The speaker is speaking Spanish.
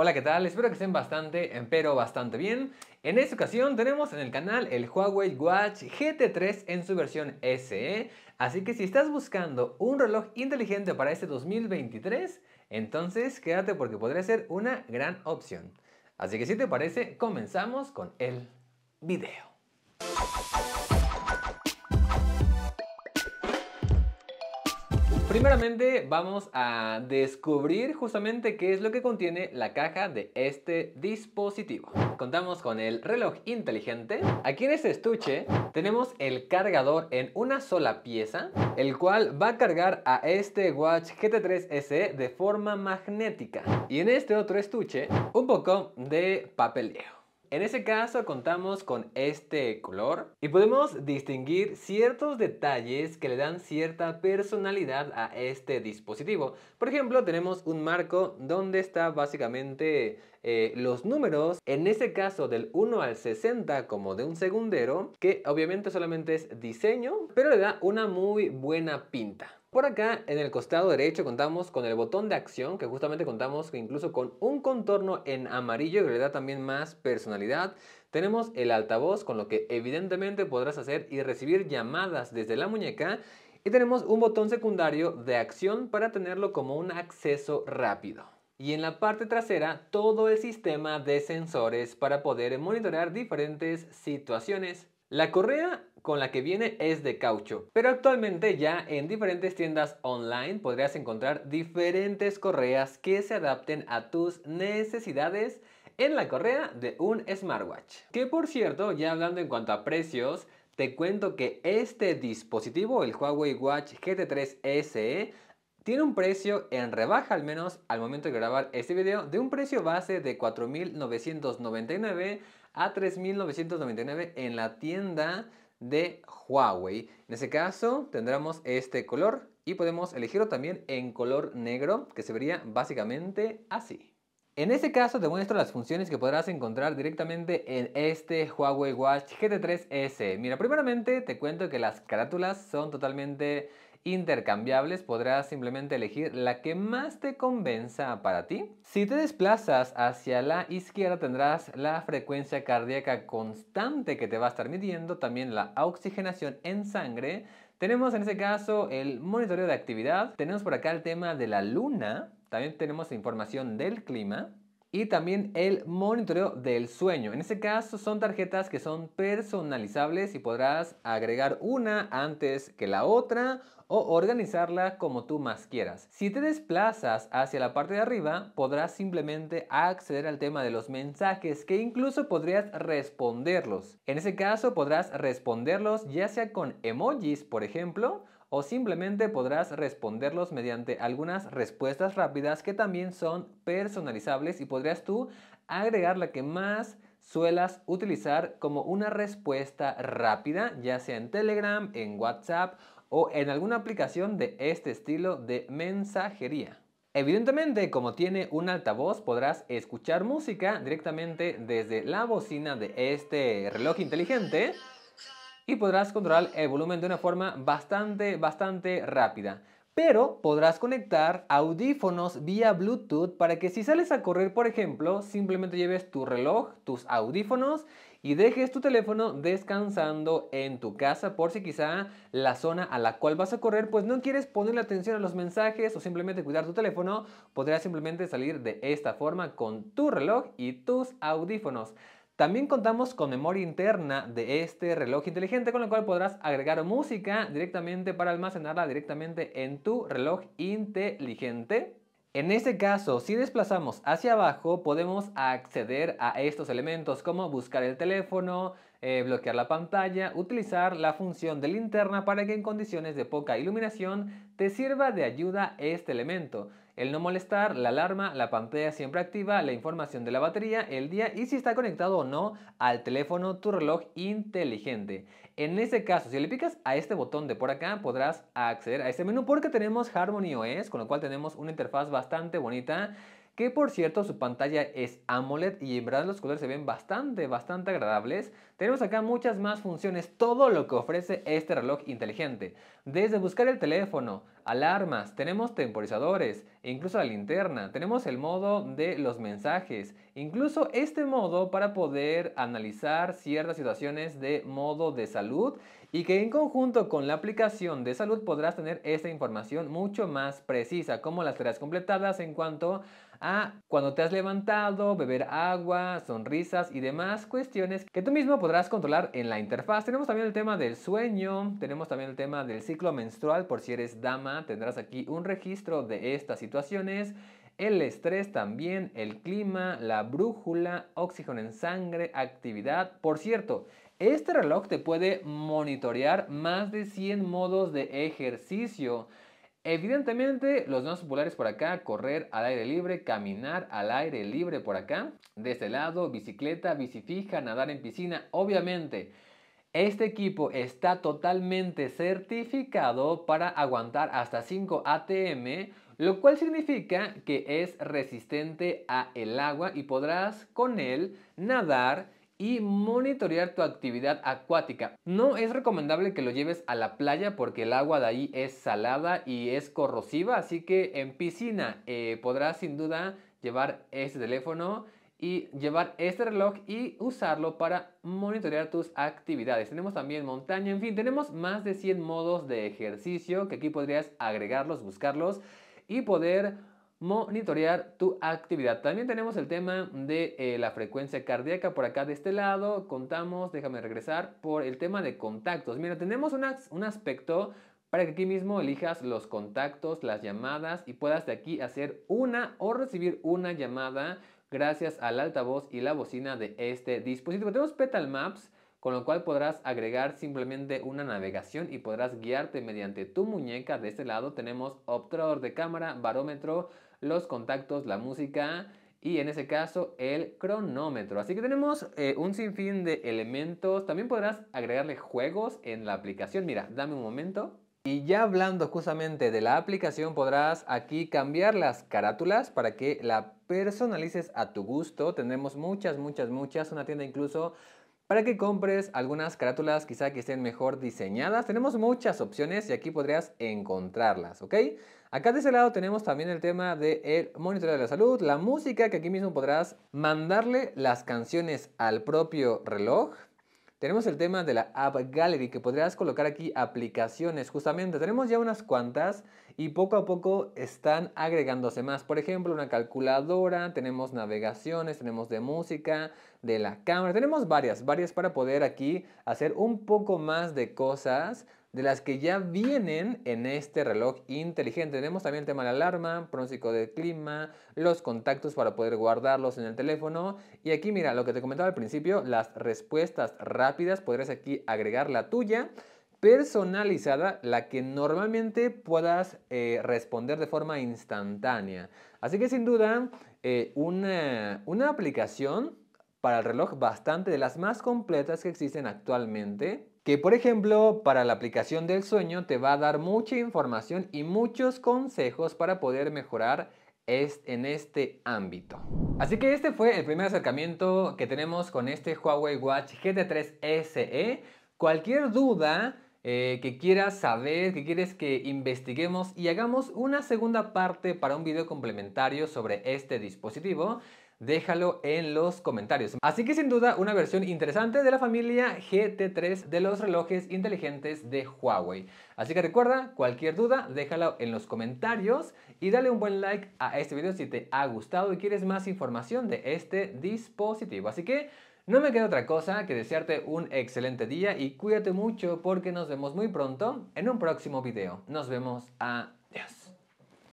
Hola, ¿qué tal? Espero que estén bastante, eh, pero bastante bien. En esta ocasión tenemos en el canal el Huawei Watch GT3 en su versión SE, así que si estás buscando un reloj inteligente para este 2023, entonces quédate porque podría ser una gran opción. Así que si te parece, comenzamos con el video. Primeramente vamos a descubrir justamente qué es lo que contiene la caja de este dispositivo. Contamos con el reloj inteligente. Aquí en este estuche tenemos el cargador en una sola pieza, el cual va a cargar a este Watch GT3 SE de forma magnética. Y en este otro estuche, un poco de papeleo. En ese caso contamos con este color y podemos distinguir ciertos detalles que le dan cierta personalidad a este dispositivo. Por ejemplo, tenemos un marco donde está básicamente eh, los números, en ese caso del 1 al 60 como de un segundero, que obviamente solamente es diseño, pero le da una muy buena pinta. Por acá en el costado derecho contamos con el botón de acción que justamente contamos incluso con un contorno en amarillo que le da también más personalidad. Tenemos el altavoz con lo que evidentemente podrás hacer y recibir llamadas desde la muñeca y tenemos un botón secundario de acción para tenerlo como un acceso rápido y en la parte trasera todo el sistema de sensores para poder monitorear diferentes situaciones. La correa con la que viene es de caucho, pero actualmente ya en diferentes tiendas online podrías encontrar diferentes correas que se adapten a tus necesidades en la correa de un smartwatch. Que por cierto, ya hablando en cuanto a precios, te cuento que este dispositivo, el Huawei Watch GT3 SE, tiene un precio en rebaja al menos al momento de grabar este video de un precio base de 4.999 a 3.999 en la tienda de Huawei. En ese caso tendremos este color y podemos elegirlo también en color negro que se vería básicamente así. En ese caso te muestro las funciones que podrás encontrar directamente en este Huawei Watch GT3S. Mira, primeramente te cuento que las carátulas son totalmente intercambiables, podrás simplemente elegir la que más te convenza para ti. Si te desplazas hacia la izquierda tendrás la frecuencia cardíaca constante que te va a estar midiendo, también la oxigenación en sangre. Tenemos en este caso el monitoreo de actividad, tenemos por acá el tema de la luna, también tenemos información del clima, y también el monitoreo del sueño. En este caso son tarjetas que son personalizables y podrás agregar una antes que la otra o organizarla como tú más quieras. Si te desplazas hacia la parte de arriba, podrás simplemente acceder al tema de los mensajes que incluso podrías responderlos. En ese caso podrás responderlos ya sea con emojis, por ejemplo, o simplemente podrás responderlos mediante algunas respuestas rápidas que también son personalizables y podrías tú agregar la que más suelas utilizar como una respuesta rápida, ya sea en Telegram, en WhatsApp o en alguna aplicación de este estilo de mensajería. Evidentemente, como tiene un altavoz, podrás escuchar música directamente desde la bocina de este reloj inteligente y podrás controlar el volumen de una forma bastante, bastante rápida. Pero podrás conectar audífonos vía Bluetooth para que si sales a correr, por ejemplo, simplemente lleves tu reloj, tus audífonos y dejes tu teléfono descansando en tu casa por si quizá la zona a la cual vas a correr pues no quieres ponerle atención a los mensajes o simplemente cuidar tu teléfono, podrás simplemente salir de esta forma con tu reloj y tus audífonos. También contamos con memoria interna de este reloj inteligente con lo cual podrás agregar música directamente para almacenarla directamente en tu reloj inteligente. En este caso, si desplazamos hacia abajo, podemos acceder a estos elementos como buscar el teléfono, eh, bloquear la pantalla, utilizar la función de linterna para que en condiciones de poca iluminación te sirva de ayuda este elemento el no molestar, la alarma, la pantalla siempre activa, la información de la batería, el día y si está conectado o no al teléfono, tu reloj inteligente. En ese caso, si le picas a este botón de por acá, podrás acceder a este menú porque tenemos Harmony OS, con lo cual tenemos una interfaz bastante bonita que por cierto su pantalla es AMOLED y en verdad los colores se ven bastante, bastante agradables. Tenemos acá muchas más funciones, todo lo que ofrece este reloj inteligente. Desde buscar el teléfono, alarmas, tenemos temporizadores, incluso la linterna, tenemos el modo de los mensajes, incluso este modo para poder analizar ciertas situaciones de modo de salud y que en conjunto con la aplicación de salud podrás tener esta información mucho más precisa, como las tareas completadas en cuanto a cuando te has levantado, beber agua, sonrisas y demás cuestiones que tú mismo podrás controlar en la interfaz. Tenemos también el tema del sueño, tenemos también el tema del ciclo menstrual, por si eres dama, tendrás aquí un registro de estas situaciones el estrés también, el clima, la brújula, oxígeno en sangre, actividad. Por cierto, este reloj te puede monitorear más de 100 modos de ejercicio. Evidentemente, los más populares por acá, correr al aire libre, caminar al aire libre por acá, de este lado, bicicleta, fija, nadar en piscina, obviamente. Este equipo está totalmente certificado para aguantar hasta 5 ATM, lo cual significa que es resistente a el agua y podrás con él nadar, y monitorear tu actividad acuática. No es recomendable que lo lleves a la playa porque el agua de ahí es salada y es corrosiva, así que en piscina eh, podrás sin duda llevar este teléfono y llevar este reloj y usarlo para monitorear tus actividades. Tenemos también montaña, en fin, tenemos más de 100 modos de ejercicio que aquí podrías agregarlos, buscarlos y poder monitorear tu actividad. También tenemos el tema de eh, la frecuencia cardíaca por acá de este lado. Contamos, déjame regresar, por el tema de contactos. Mira, tenemos un aspecto para que aquí mismo elijas los contactos, las llamadas y puedas de aquí hacer una o recibir una llamada gracias al altavoz y la bocina de este dispositivo. Tenemos Petal Maps, con lo cual podrás agregar simplemente una navegación y podrás guiarte mediante tu muñeca. De este lado tenemos obturador de cámara, barómetro, los contactos, la música y en ese caso el cronómetro. Así que tenemos eh, un sinfín de elementos. También podrás agregarle juegos en la aplicación. Mira, dame un momento. Y ya hablando justamente de la aplicación, podrás aquí cambiar las carátulas para que la personalices a tu gusto. Tendremos muchas, muchas, muchas. Una tienda incluso para que compres algunas carátulas quizá que estén mejor diseñadas. Tenemos muchas opciones y aquí podrías encontrarlas, ¿ok? Acá de ese lado tenemos también el tema del de monitoreo de la salud, la música, que aquí mismo podrás mandarle las canciones al propio reloj. Tenemos el tema de la App Gallery, que podrías colocar aquí aplicaciones, justamente. Tenemos ya unas cuantas y poco a poco están agregándose más. Por ejemplo, una calculadora, tenemos navegaciones, tenemos de música, de la cámara, tenemos varias, varias para poder aquí hacer un poco más de cosas de las que ya vienen en este reloj inteligente. Tenemos también el tema de la alarma, pronóstico de clima, los contactos para poder guardarlos en el teléfono. Y aquí mira, lo que te comentaba al principio, las respuestas rápidas, podrías aquí agregar la tuya personalizada, la que normalmente puedas eh, responder de forma instantánea. Así que sin duda, eh, una, aplicación para el reloj bastante de las más completas que existen actualmente que por ejemplo para la aplicación del sueño te va a dar mucha información y muchos consejos para poder mejorar en este ámbito. Así que este fue el primer acercamiento que tenemos con este Huawei Watch GT3 SE. Cualquier duda eh, que quieras saber, que quieres que investiguemos y hagamos una segunda parte para un video complementario sobre este dispositivo, déjalo en los comentarios. Así que sin duda una versión interesante de la familia GT3 de los relojes inteligentes de Huawei. Así que recuerda, cualquier duda déjala en los comentarios y dale un buen like a este video si te ha gustado y quieres más información de este dispositivo. Así que no me queda otra cosa que desearte un excelente día y cuídate mucho porque nos vemos muy pronto en un próximo video. Nos vemos. Adiós.